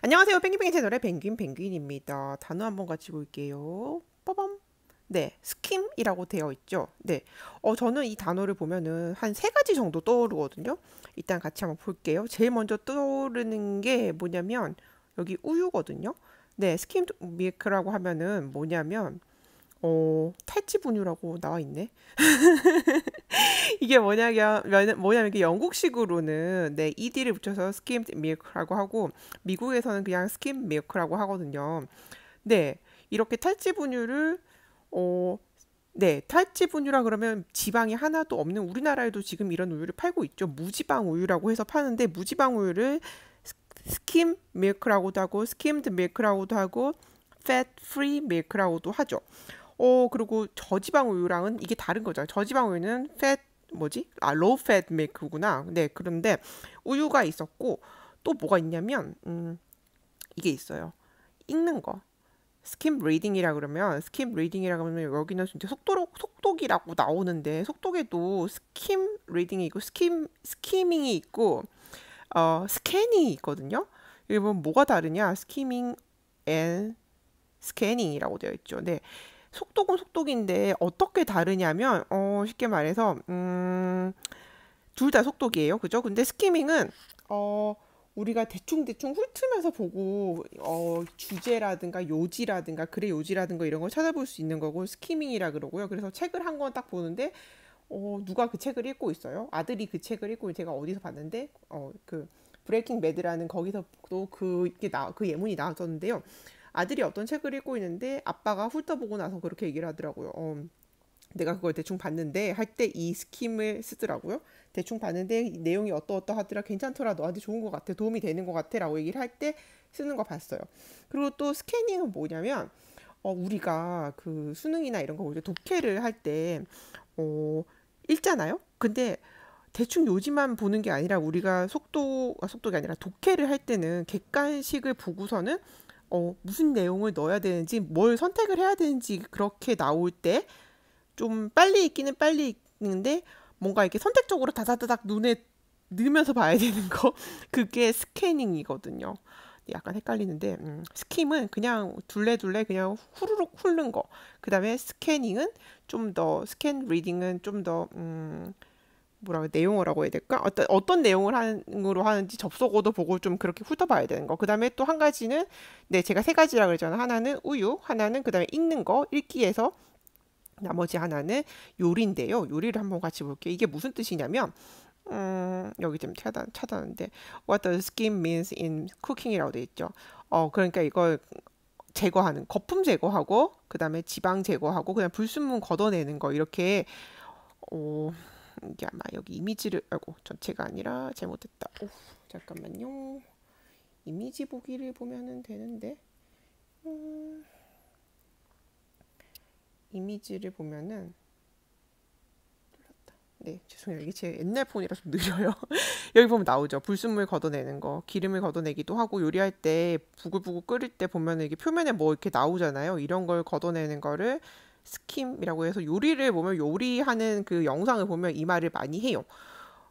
안녕하세요. 펭귄펭귄 채널의 펭귄 펭귄입니다. 단어 한번 같이 볼게요. 빠밤. 네, 스킴이라고 되어 있죠. 네, 어, 저는 이 단어를 보면은 한 세 가지 정도 떠오르거든요. 일단 같이 한번 볼게요. 제일 먼저 떠오르는 게 뭐냐면 여기 우유거든요. 네, 스킴 밀크라고 하면은 뭐냐면 어, 탈지 분유라고 나와 있네. 이게 뭐냐면, 뭐냐면 이게 영국식으로는 네, ed를 붙여서 skimmed milk라고 하고, 미국에서는 그냥 skim milk라고 하거든요. 네, 이렇게 탈지 분유를, 어, 네, 탈지 분유라 그러면 지방이 하나도 없는 우리나라에도 지금 이런 우유를 팔고 있죠. 무지방 우유라고 해서 파는데, 무지방 우유를 스킴 밀크라고도 하고 스킴드 밀크라고도 하고 fat free 밀크라고도 하죠. 어 그리고 저지방 우유랑은 이게 다른 거죠. 저지방 우유는 fat 뭐지? 아 low fat milk구나. 네 그런데 우유가 있었고 또 뭐가 있냐면 음 이게 있어요. 읽는 거. 스킨 리딩이라 그러면 스킨 리딩이라 그러면 여기는 진짜 속도로 속독이라고 나오는데 속독에도 스킨 리딩이 있고 스킨 스키밍이 있고 어 스캐닝이 있거든요. 여기 보 뭐가 다르냐? 스키밍 앤 스캐닝이라고 되어 있죠. 네. 속독은 속독인데 어떻게 다르냐면 어, 쉽게 말해서 음, 둘 다 속독이에요. 그죠? 근데 스키밍은 어, 우리가 대충대충 훑으면서 보고 어, 주제라든가 요지라든가 글의 요지라든가 이런 걸 찾아볼 수 있는 거고 스키밍이라 그러고요. 그래서 책을 한 권 딱 보는데 어, 누가 그 책을 읽고 있어요? 아들이 그 책을 읽고 제가 어디서 봤는데 어, 그 브레이킹 매드라는 거기서 또 그게 나, 그 예문이 나왔었는데요. 아들이 어떤 책을 읽고 있는데 아빠가 훑어보고 나서 그렇게 얘기를 하더라고요. 어, 내가 그걸 대충 봤는데 할 때 이 스킴을 쓰더라고요. 대충 봤는데 내용이 어떠어떠 하더라 괜찮더라 너한테 좋은 것 같아 도움이 되는 것 같아 라고 얘기를 할 때 쓰는 거 봤어요. 그리고 또 스캐닝은 뭐냐면 어, 우리가 그 수능이나 이런 거볼때 독해를 할 때 어, 읽잖아요. 근데 대충 요지만 보는 게 아니라 우리가 속도 아, 속도가 아니라 독해를 할 때는 객관식을 보고서는 어, 무슨 내용을 넣어야 되는지 뭘 선택을 해야 되는지 그렇게 나올 때 좀 빨리 읽기는 빨리 읽는데 뭔가 이렇게 선택적으로 다다다닥 눈에 넣으면서 봐야 되는 거 그게 스캐닝이거든요. 약간 헷갈리는데 음, 스킴은 그냥 둘레둘레 그냥 후루룩 훑는 거. 그다음에 스캐닝은 좀 더 스캔 리딩은 좀 더 음, 뭐라고 내용어라고 해야 될까? 어떤 어떤 내용을 하는으로 하는지 접속어도 보고 좀 그렇게 훑어봐야 되는 거. 그다음에 또 한 가지는 네 제가 세 가지라고 그랬잖아. 하나는 우유, 하나는 그다음에 읽는 거, 읽기에서 나머지 하나는 요리인데요. 요리를 한번 같이 볼게요. 이게 무슨 뜻이냐면 음, 여기 좀 차단, 차단는데 What the skin means in cooking이라고 돼 있죠. 어, 그러니까 이걸 제거하는 거품 제거하고 그 다음에 지방 제거하고 그냥 불순물 걷어내는 거 이렇게 어, 이게 아마 여기 이미지를 알고 전체가 아니라 잘못했다. 오, 잠깐만요. 이미지 보기를 보면은 되는데 음, 이미지를 보면은 네 죄송해요 이게 제 옛날 폰이라서 느려요. 여기 보면 나오죠 불순물 걷어내는 거 기름을 걷어내기도 하고 요리할 때 부글부글 끓일 때 보면은 이게 표면에 뭐 이렇게 나오잖아요 이런 걸 걷어내는 거를 스킴이라고 해서 요리를 보면 요리하는 그 영상을 보면 이 말을 많이 해요.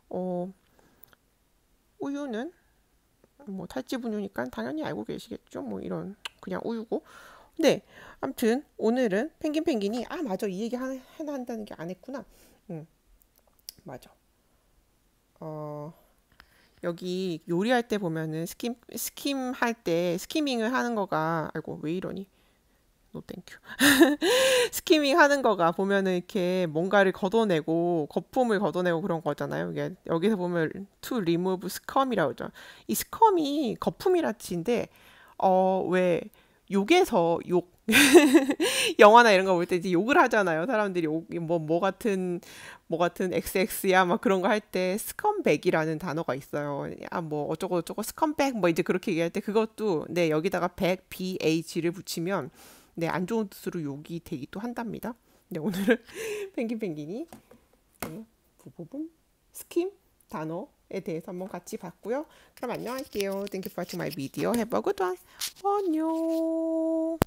어, 우유는 뭐 탈지분유니까 당연히 알고 계시겠죠. 뭐 이런 그냥 우유고. 네, 아무튼 오늘은 펭귄 펭귄이 아 맞아 이 얘기 하나, 나 한다는 게 안 했구나. 음, 맞아. 어. 여기 요리할 때 보면은 스킴 스킴 할 때 스키밍을 하는 거가 아이고 왜 이러니 노 땡큐. 스키밍 하는 거가 보면은 이렇게 뭔가를 걷어내고 거품을 걷어내고 그런 거잖아요. 이게 여기서 보면 to remove scum이라고 그러죠. 이 scum이 거품이라 치인데 어 왜 욕에서 욕 영화나 이런 거 볼 때 이제 욕을 하잖아요. 사람들이 뭐뭐 뭐 같은 뭐 같은 XX야 막 그런 거 할 때 스컴백이라는 단어가 있어요. 아 뭐 어쩌고 저쩌고 스컴백 뭐 이제 그렇게 얘기할 때 그것도 네 여기다가 백 BH를 붙이면 네, 안 좋은 뜻으로 욕이 되기도 한답니다. 네, 오늘은 펭귄펭귄이 부부분 네, 그 스킨 단어에 대해서 한번 같이 봤고요. 그럼 안녕할게요. Thank you for watching my video. Have a good one. 안녕.